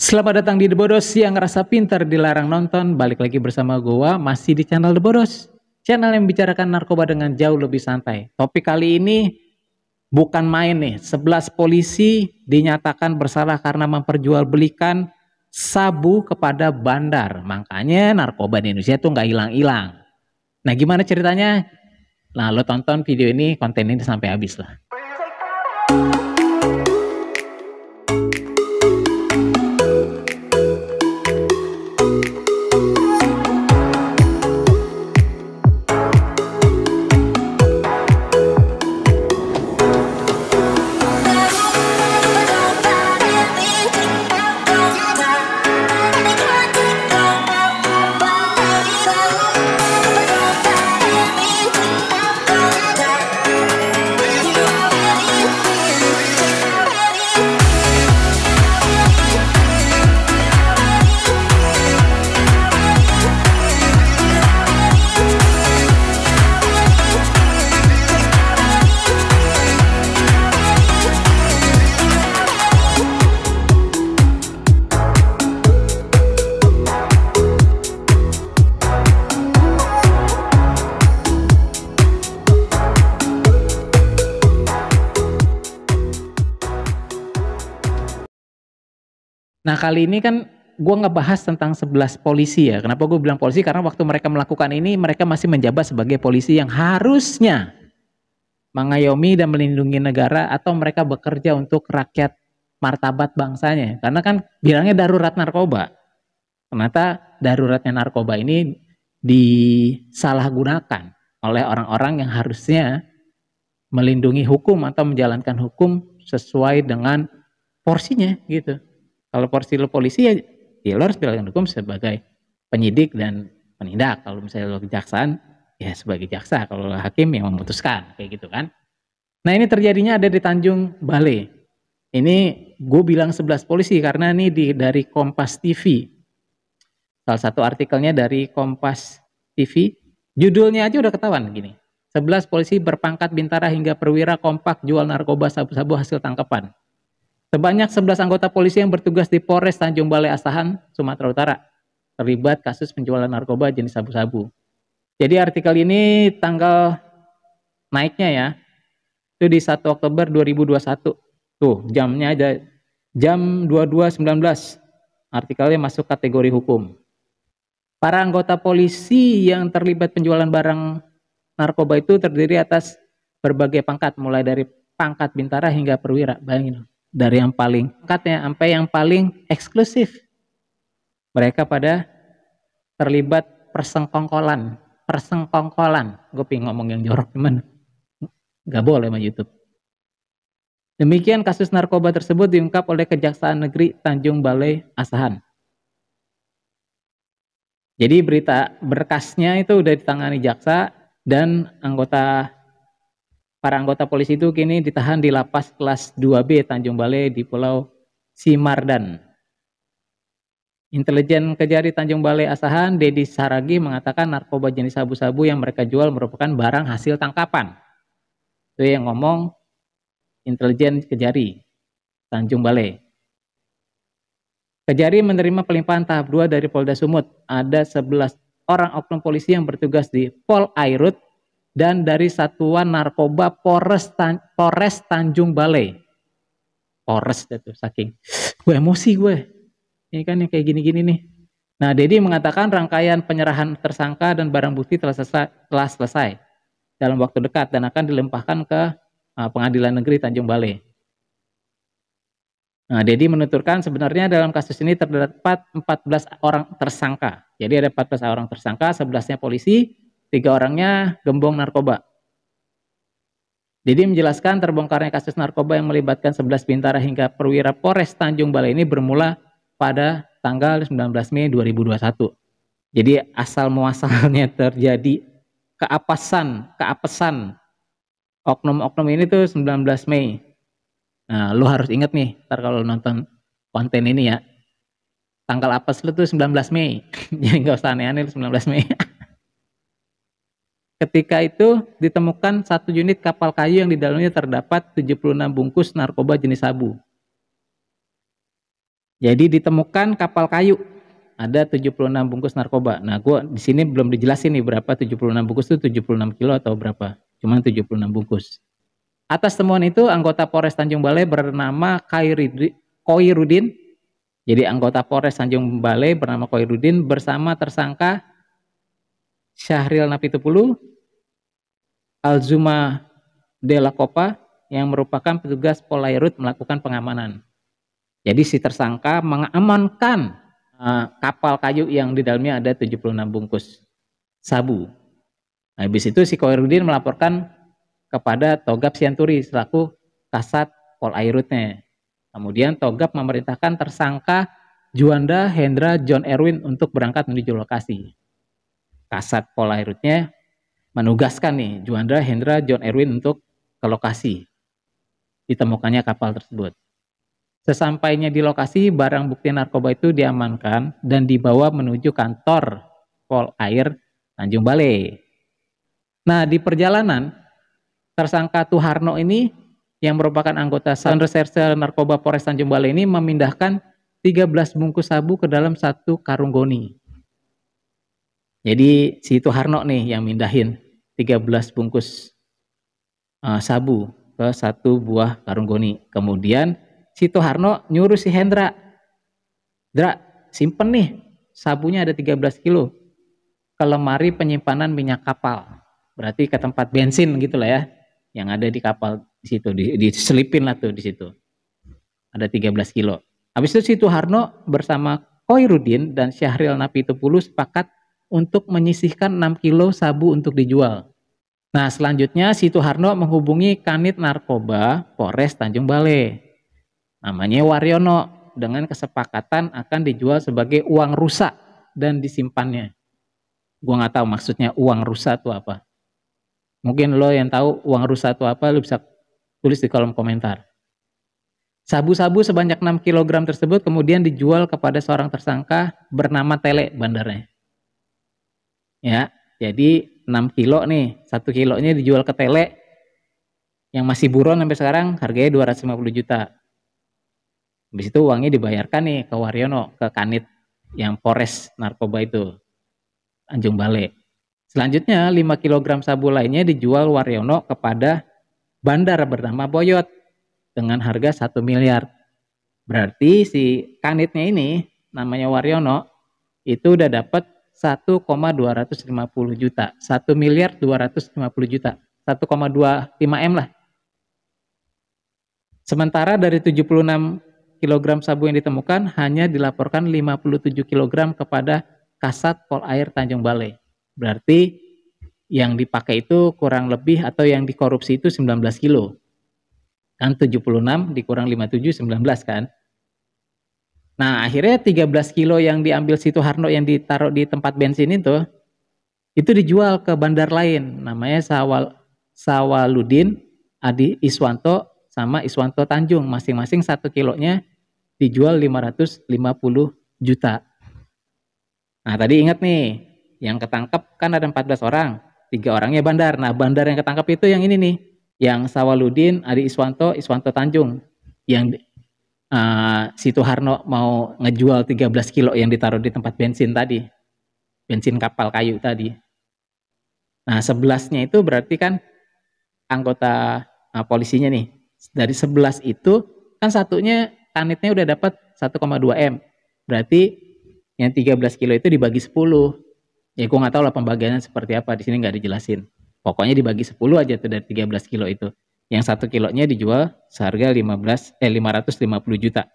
Selamat datang di The Bodos yang ngerasa pintar dilarang nonton. Balik lagi bersama gua masih di channel The Bodos. Channel yang membicarakan narkoba dengan jauh lebih santai. Topik kali ini bukan main nih. 11 polisi dinyatakan bersalah karena memperjualbelikan sabu kepada bandar. Makanya narkoba di Indonesia tuh nggak hilang-hilang. Nah gimana ceritanya? Nah lo tonton video ini, konten ini sampai habis lah. kali ini kan gue ngebahas tentang 11 polisi ya. Kenapa gue bilang polisi? Karena waktu mereka melakukan ini, mereka masih menjabat sebagai polisi yang harusnya mengayomi dan melindungi negara atau mereka bekerja untuk rakyat martabat bangsanya. Karena kan bilangnya darurat narkoba. Ternyata daruratnya narkoba ini disalahgunakan oleh orang-orang yang harusnya melindungi hukum atau menjalankan hukum sesuai dengan porsinya gitu. Kalau porsi lo polisi ya, ya lo harus belain hukum sebagai penyidik dan penindak. Kalau misalnya lo kejaksaan ya sebagai jaksa. Kalau lo hakim yang memutuskan kayak gitu kan. Nah ini terjadinya ada di Tanjung Balai. Ini gue bilang 11 polisi karena ini di, dari Kompas TV. Salah satu artikelnya dari Kompas TV. Judulnya aja udah ketahuan gini. 11 polisi berpangkat bintara hingga perwira kompak jual narkoba sabu-sabu hasil tangkapan. Sebanyak 11 anggota polisi yang bertugas di Polres Tanjung Balai Asahan, Sumatera Utara, terlibat kasus penjualan narkoba jenis sabu-sabu. Jadi artikel ini tanggal naiknya ya, itu di 1 Oktober 2021. Tuh, jamnya aja jam 22.19. Artikelnya masuk kategori hukum. Para anggota polisi yang terlibat penjualan barang narkoba itu terdiri atas berbagai pangkat, mulai dari pangkat bintara hingga perwira. Bayangin dari yang paling angkatnya sampai yang paling eksklusif. Mereka pada terlibat persengkongkolan, persengkongkolan. Gue pengen ngomong yang jorok gimana? Gak boleh sama YouTube. Demikian kasus narkoba tersebut diungkap oleh Kejaksaan Negeri Tanjung Balai Asahan. Jadi berita berkasnya itu udah ditangani jaksa dan anggota Para anggota polisi itu kini ditahan di lapas kelas 2B Tanjung Balai di Pulau Simardan. Intelijen Kejari Tanjung Balai Asahan, Dedi Saragi mengatakan narkoba jenis sabu-sabu yang mereka jual merupakan barang hasil tangkapan. Itu yang ngomong Intelijen Kejari Tanjung Balai. Kejari menerima pelimpahan tahap 2 dari Polda Sumut. Ada 11 orang oknum polisi yang bertugas di Pol Airut dan dari Satuan Narkoba Polres, Tan Polres Tanjung Balai. Polres itu saking. Gue emosi gue. Ini kan yang kayak gini-gini nih. Nah, Dedi mengatakan rangkaian penyerahan tersangka dan barang bukti telah selesai, telah selesai dalam waktu dekat dan akan dilimpahkan ke ah, Pengadilan Negeri Tanjung Balai. Nah, Dedi menuturkan sebenarnya dalam kasus ini terdapat 14 orang tersangka. Jadi ada 14 orang tersangka, 11-nya polisi, Tiga orangnya gembong narkoba. Didi menjelaskan terbongkarnya kasus narkoba yang melibatkan 11 bintara hingga perwira Polres Tanjung Balai ini bermula pada tanggal 19 Mei 2021. Jadi asal muasalnya terjadi keapasan, keapesan oknum-oknum ini tuh 19 Mei. Nah, lu harus inget nih, ntar kalau nonton konten ini ya, tanggal apes lu tuh 19 Mei. Jadi nggak usah aneh-aneh 19 Mei. Ketika itu ditemukan satu unit kapal kayu yang di dalamnya terdapat 76 bungkus narkoba jenis sabu. Jadi ditemukan kapal kayu ada 76 bungkus narkoba. Nah, gua di sini belum dijelasin nih berapa 76 bungkus itu 76 kilo atau berapa. Cuman 76 bungkus. Atas temuan itu anggota Polres Tanjung Balai bernama Koirudin. Jadi anggota Polres Tanjung Balai bernama Koirudin bersama tersangka Syahril Napitupulu, Alzuma Delakopa yang merupakan petugas Polairut melakukan pengamanan. Jadi si tersangka mengamankan eh, kapal kayu yang di dalamnya ada 76 bungkus sabu. Nah, habis itu si Koirudin melaporkan kepada Togap Sianturi selaku Kasat Polairutnya. Kemudian Togap memerintahkan tersangka Juanda Hendra John Erwin untuk berangkat menuju lokasi. Kasat Polairutnya menugaskan nih Juanda, Hendra, John Erwin untuk ke lokasi ditemukannya kapal tersebut. Sesampainya di lokasi, barang bukti narkoba itu diamankan dan dibawa menuju kantor Pol Air Tanjung Balai. Nah, di perjalanan, tersangka Tuharno ini yang merupakan anggota Satuan Reserse Narkoba Polres Tanjung Balai ini memindahkan 13 bungkus sabu ke dalam satu karung goni. Jadi si Harno nih yang mindahin 13 bungkus uh, sabu ke satu buah karung goni. Kemudian si Harno nyuruh si Hendra, Dra, simpen nih sabunya ada 13 kilo ke lemari penyimpanan minyak kapal. Berarti ke tempat bensin gitu lah ya yang ada di kapal di situ di, diselipin lah tuh di situ. Ada 13 kilo. Habis itu si Harno bersama Koirudin dan Syahril Napi Tupulu sepakat untuk menyisihkan 6 kilo sabu untuk dijual. Nah selanjutnya si Harno menghubungi Kanit Narkoba Polres Tanjung Balai. Namanya Waryono dengan kesepakatan akan dijual sebagai uang rusak dan disimpannya. Gue nggak tahu maksudnya uang rusak itu apa. Mungkin lo yang tahu uang rusak itu apa lo bisa tulis di kolom komentar. Sabu-sabu sebanyak 6 kg tersebut kemudian dijual kepada seorang tersangka bernama Tele bandarnya ya jadi 6 kilo nih satu kilonya dijual ke tele yang masih buron sampai sekarang harganya 250 juta habis itu uangnya dibayarkan nih ke Waryono ke Kanit yang Polres narkoba itu Anjung Bale selanjutnya 5 kg sabu lainnya dijual Waryono kepada bandar bernama Boyot dengan harga 1 miliar berarti si Kanitnya ini namanya Waryono itu udah dapat 1,250 juta. 1 miliar 250 juta. 1,25 M lah. Sementara dari 76 kg sabu yang ditemukan hanya dilaporkan 57 kg kepada Kasat Polair Tanjung Balai. Berarti yang dipakai itu kurang lebih atau yang dikorupsi itu 19 kilo. Kan 76 dikurang 57 19 kan. Nah, akhirnya 13 kilo yang diambil situ Harno yang ditaruh di tempat bensin itu itu dijual ke bandar lain namanya Sawal Sawaludin Adi Iswanto sama Iswanto Tanjung masing-masing satu kilonya dijual 550 juta. Nah tadi ingat nih yang ketangkep kan ada 14 orang, tiga orangnya bandar. Nah bandar yang ketangkep itu yang ini nih, yang Sawaludin, Adi Iswanto, Iswanto Tanjung, yang uh, si Tuharno mau ngejual 13 kilo yang ditaruh di tempat bensin tadi. Bensin kapal kayu tadi. Nah, sebelasnya itu berarti kan anggota uh, polisinya nih. Dari sebelas itu kan satunya kanitnya udah dapat 1,2 M. Berarti yang 13 kilo itu dibagi 10. Ya gue gak tau lah pembagiannya seperti apa. Di sini nggak dijelasin. Pokoknya dibagi 10 aja tuh dari 13 kilo itu yang satu kilonya dijual seharga 15 eh 550 juta.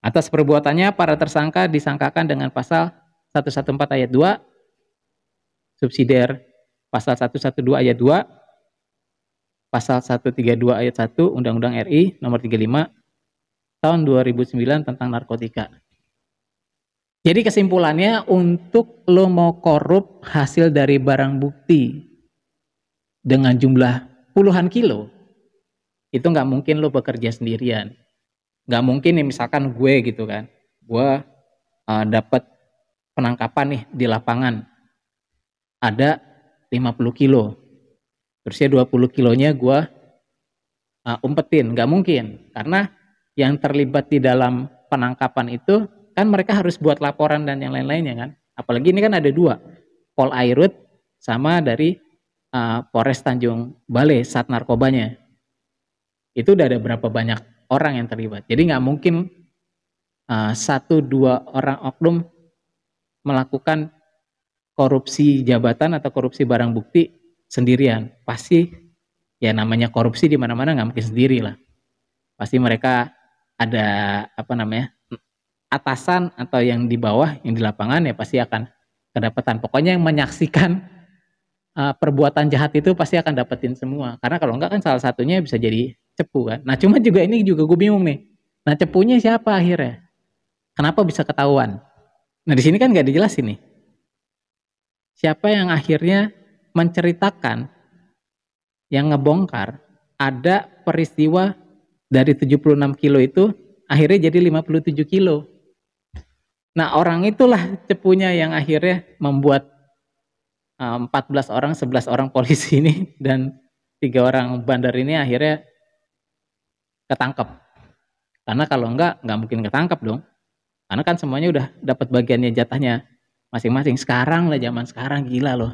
Atas perbuatannya para tersangka disangkakan dengan pasal 114 ayat 2 subsidiar pasal 112 ayat 2 pasal 132 ayat 1 Undang-Undang RI nomor 35 tahun 2009 tentang narkotika. Jadi kesimpulannya untuk lo mau korup hasil dari barang bukti dengan jumlah puluhan kilo itu nggak mungkin lo bekerja sendirian nggak mungkin nih misalkan gue gitu kan gue uh, eh, dapat penangkapan nih di lapangan ada 50 kilo terusnya 20 kilonya gue uh, umpetin nggak mungkin karena yang terlibat di dalam penangkapan itu kan mereka harus buat laporan dan yang lain-lainnya kan apalagi ini kan ada dua Polairut sama dari uh, Polres Tanjung Balai saat narkobanya itu udah ada berapa banyak orang yang terlibat. Jadi nggak mungkin uh, satu dua orang oknum melakukan korupsi jabatan atau korupsi barang bukti sendirian. Pasti ya namanya korupsi di mana-mana nggak mungkin sendiri lah. Pasti mereka ada apa namanya atasan atau yang di bawah yang di lapangan ya pasti akan kedapatan. Pokoknya yang menyaksikan Eh, perbuatan jahat itu pasti akan dapetin semua. Karena kalau enggak kan salah satunya bisa jadi cepu kan. Nah cuma juga ini juga gue bingung nih. Nah cepunya siapa akhirnya? Kenapa bisa ketahuan? Nah di sini kan nggak dijelas ini. Siapa yang akhirnya menceritakan yang ngebongkar ada peristiwa dari 76 kilo itu akhirnya jadi 57 kilo. Nah orang itulah cepunya yang akhirnya membuat 14 eh, orang, 11 orang polisi ini dan tiga orang bandar ini akhirnya ketangkep. Karena kalau enggak, enggak mungkin ketangkep dong. Karena kan semuanya udah dapat bagiannya jatahnya masing-masing. Sekarang lah zaman sekarang gila loh.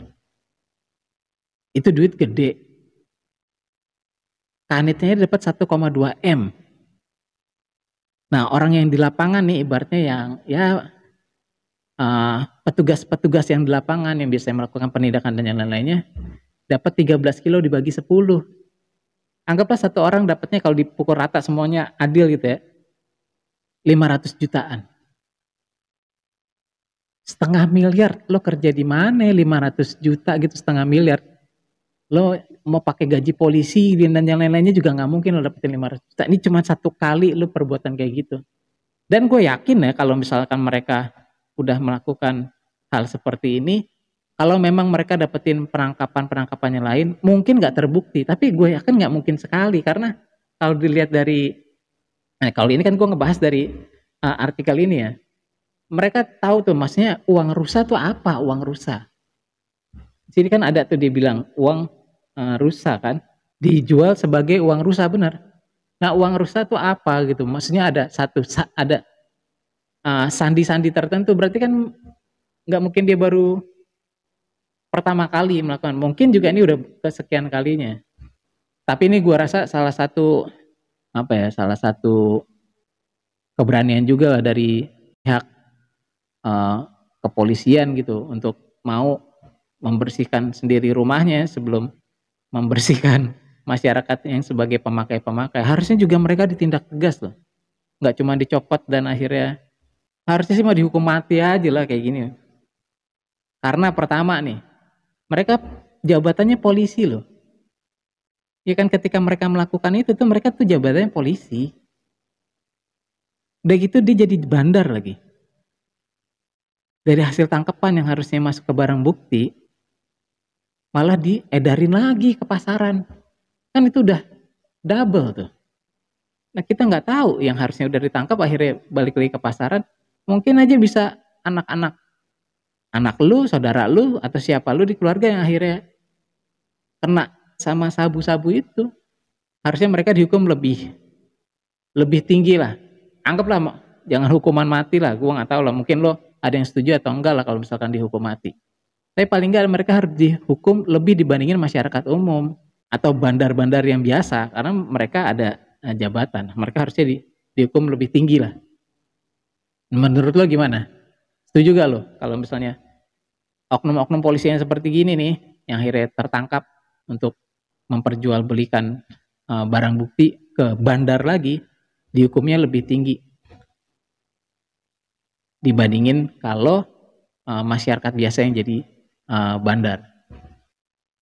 Itu duit gede. Kanitnya dapat 1,2 M. Nah orang yang di lapangan nih ibaratnya yang ya Eh, petugas-petugas uh, yang di lapangan yang biasanya melakukan penindakan dan yang lain-lainnya dapat 13 kilo dibagi 10. Anggaplah satu orang dapatnya kalau dipukul rata semuanya adil gitu ya. 500 jutaan. Setengah miliar, lo kerja di mana 500 ya, juta gitu setengah miliar. Lo mau pakai gaji polisi dan yang lain-lainnya juga nggak mungkin lo dapetin 500 juta. Ini cuma satu kali lo perbuatan kayak gitu. Dan gue yakin ya kalau misalkan mereka udah melakukan hal seperti ini, kalau memang mereka dapetin penangkapan-penangkapannya lain, mungkin nggak terbukti. Tapi gue yakin nggak mungkin sekali karena kalau dilihat dari, nah kalau ini kan gue ngebahas dari uh, artikel ini ya, mereka tahu tuh maksudnya uang rusak tuh apa uang rusak Di sini kan ada tuh dia bilang uang uh, rusa kan dijual sebagai uang rusak benar. Nah uang rusak tuh apa gitu? Maksudnya ada satu ada Ah, sandi-sandi uh, tertentu berarti kan nggak mungkin dia baru pertama kali melakukan mungkin juga ini udah kesekian kalinya tapi ini gue rasa salah satu apa ya salah satu keberanian juga dari pihak uh, kepolisian gitu untuk mau membersihkan sendiri rumahnya sebelum membersihkan masyarakat yang sebagai pemakai-pemakai harusnya juga mereka ditindak tegas loh nggak cuma dicopot dan akhirnya harusnya sih mau dihukum mati aja lah kayak gini. Karena pertama nih, mereka jabatannya polisi loh. Ya kan ketika mereka melakukan itu tuh mereka tuh jabatannya polisi. Udah gitu dia jadi bandar lagi. Dari hasil tangkapan yang harusnya masuk ke barang bukti, malah diedarin lagi ke pasaran. Kan itu udah double tuh. Nah kita nggak tahu yang harusnya udah ditangkap akhirnya balik lagi ke pasaran mungkin aja bisa anak-anak anak lu, saudara lu atau siapa lu di keluarga yang akhirnya kena sama sabu-sabu itu. Harusnya mereka dihukum lebih lebih tinggi lah. Anggaplah jangan hukuman mati lah, Gue gak tahu lah. Mungkin lo ada yang setuju atau enggak lah kalau misalkan dihukum mati. Tapi paling nggak mereka harus dihukum lebih dibandingin masyarakat umum atau bandar-bandar yang biasa karena mereka ada eh, jabatan. Mereka harusnya di, dihukum lebih tinggi lah Menurut lo gimana? Setuju gak lo kalau misalnya oknum-oknum polisi yang seperti gini nih yang akhirnya tertangkap untuk memperjualbelikan eh, barang bukti ke bandar lagi dihukumnya lebih tinggi dibandingin kalau eh, masyarakat biasa yang jadi eh, bandar.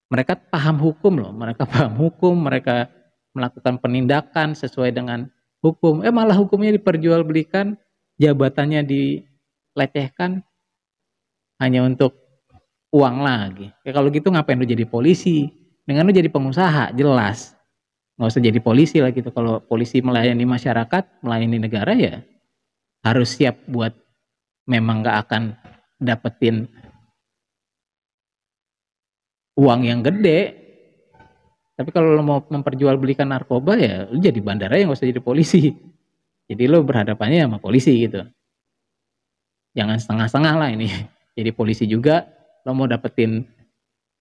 Mereka paham hukum loh, mereka paham hukum, mereka melakukan penindakan sesuai dengan hukum. Eh malah hukumnya diperjualbelikan jabatannya dilecehkan hanya untuk uang lagi. Ya kalau gitu ngapain lu jadi polisi? Dengan lu jadi pengusaha jelas. Nggak usah jadi polisi lah gitu. Kalau polisi melayani masyarakat, melayani negara ya harus siap buat memang nggak akan dapetin uang yang gede. Tapi kalau lo mau memperjualbelikan narkoba ya lu jadi bandara yang nggak usah jadi polisi. Jadi lo berhadapannya sama polisi gitu. Jangan setengah-setengah lah ini. Jadi polisi juga lo mau dapetin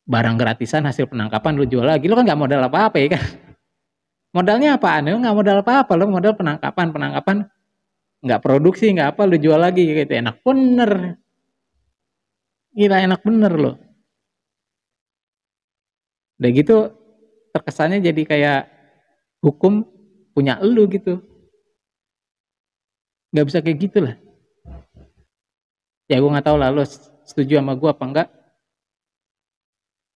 barang gratisan hasil penangkapan lo jual lagi. Lo kan nggak modal apa-apa ya kan. Modalnya apa Lo nggak modal apa-apa. Lo modal penangkapan. Penangkapan nggak produksi, nggak apa. Lo jual lagi gitu. Enak bener. Gila enak bener lo. Udah gitu terkesannya jadi kayak hukum punya elu gitu nggak bisa kayak gitu lah ya gue nggak tahu lah lo setuju sama gue apa enggak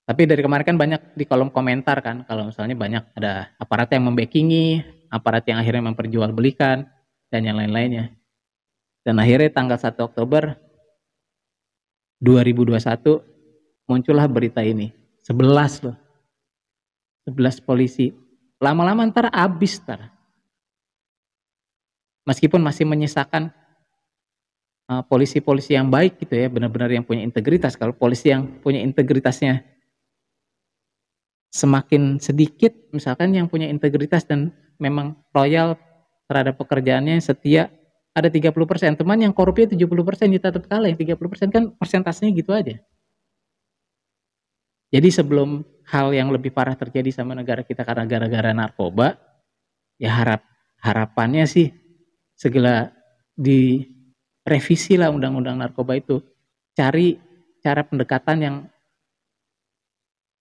tapi dari kemarin kan banyak di kolom komentar kan kalau misalnya banyak ada aparat yang membackingi aparat yang akhirnya memperjualbelikan dan yang lain-lainnya dan akhirnya tanggal 1 Oktober 2021 muncullah berita ini 11 loh 11 polisi lama-lama ntar abis ntar meskipun masih menyisakan eh, polisi-polisi uh, yang baik gitu ya, benar-benar yang punya integritas. Kalau polisi yang punya integritasnya semakin sedikit, misalkan yang punya integritas dan memang loyal terhadap pekerjaannya setia ada 30 persen, teman yang korupnya 70 persen tetap kalah, yang 30 persen kan persentasenya gitu aja. Jadi sebelum hal yang lebih parah terjadi sama negara kita karena gara-gara narkoba, ya harap harapannya sih segala direvisi lah undang-undang narkoba itu cari cara pendekatan yang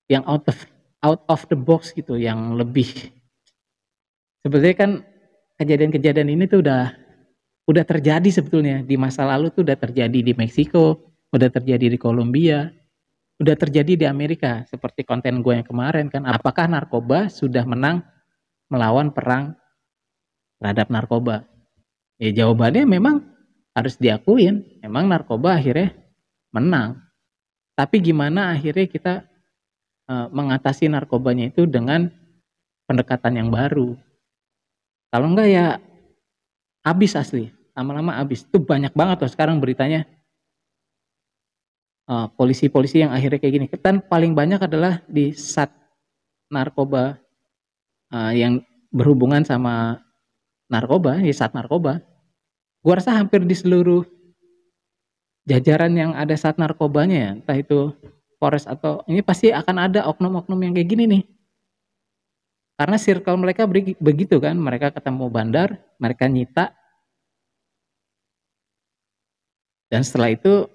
yang out of out of the box gitu yang lebih sebetulnya kan kejadian-kejadian ini tuh udah udah terjadi sebetulnya di masa lalu tuh udah terjadi di Meksiko udah terjadi di Kolombia udah terjadi di Amerika seperti konten gue yang kemarin kan apakah narkoba sudah menang melawan perang terhadap narkoba Ya jawabannya memang harus diakuin, memang narkoba akhirnya menang. Tapi gimana akhirnya kita e, mengatasi narkobanya itu dengan pendekatan yang baru. Kalau enggak ya habis asli, lama-lama habis. Itu banyak banget loh sekarang beritanya. Eh, polisi-polisi e, yang akhirnya kayak gini. Dan paling banyak adalah di sat narkoba e, yang berhubungan sama narkoba ya saat narkoba gue rasa hampir di seluruh jajaran yang ada saat narkobanya ya, entah itu Polres atau ini pasti akan ada oknum-oknum yang kayak gini nih karena circle mereka begitu kan mereka ketemu bandar mereka nyita dan setelah itu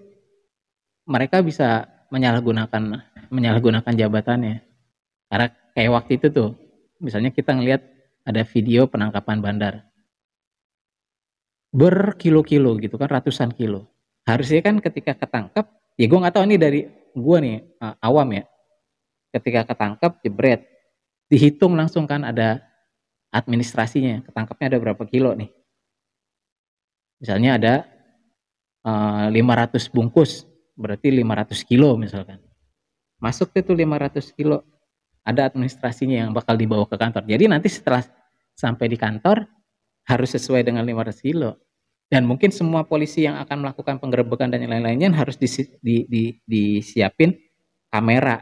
mereka bisa menyalahgunakan menyalahgunakan jabatannya karena kayak waktu itu tuh misalnya kita ngelihat ada video penangkapan bandar berkilo-kilo gitu kan ratusan kilo harusnya kan ketika ketangkep ya gue nggak tahu ini dari gue nih awam ya ketika ketangkep jebret dihitung langsung kan ada administrasinya ketangkepnya ada berapa kilo nih misalnya ada e, uh, 500 bungkus berarti 500 kilo misalkan masuk tuh 500 kilo ada administrasinya yang bakal dibawa ke kantor. Jadi nanti setelah sampai di kantor harus sesuai dengan 500 kilo. Dan mungkin semua polisi yang akan melakukan penggerebekan dan lain-lainnya harus disi, di, di, disiapin kamera.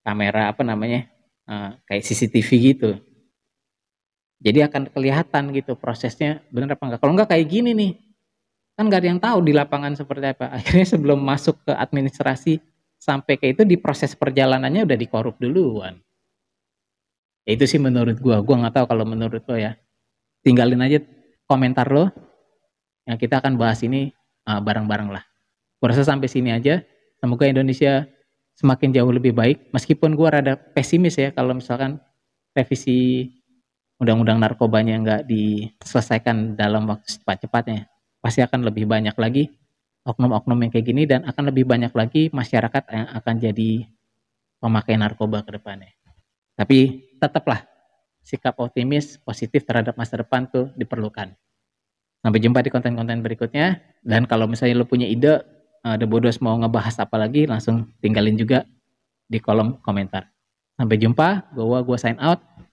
Kamera apa namanya? Uh, kayak CCTV gitu. Jadi akan kelihatan gitu prosesnya benar apa enggak. Kalau enggak kayak gini nih. Kan enggak ada yang tahu di lapangan seperti apa. Akhirnya sebelum masuk ke administrasi sampai ke itu di proses perjalanannya udah dikorup duluan. Ya itu sih menurut gua, gua nggak tahu kalau menurut lo ya. Tinggalin aja komentar lo. Yang kita akan bahas ini bareng eh, bareng-bareng lah. Gua sampai sini aja. Semoga Indonesia semakin jauh lebih baik. Meskipun gua rada pesimis ya kalau misalkan revisi undang-undang narkobanya nggak diselesaikan dalam waktu cepat-cepatnya. Pasti akan lebih banyak lagi oknum-oknum yang kayak gini dan akan lebih banyak lagi masyarakat yang akan jadi pemakai narkoba ke depannya. Tapi tetaplah sikap optimis positif terhadap masa depan tuh diperlukan. Sampai jumpa di konten-konten berikutnya dan kalau misalnya lo punya ide The Bodos mau ngebahas apa lagi langsung tinggalin juga di kolom komentar. Sampai jumpa, gua gua sign out.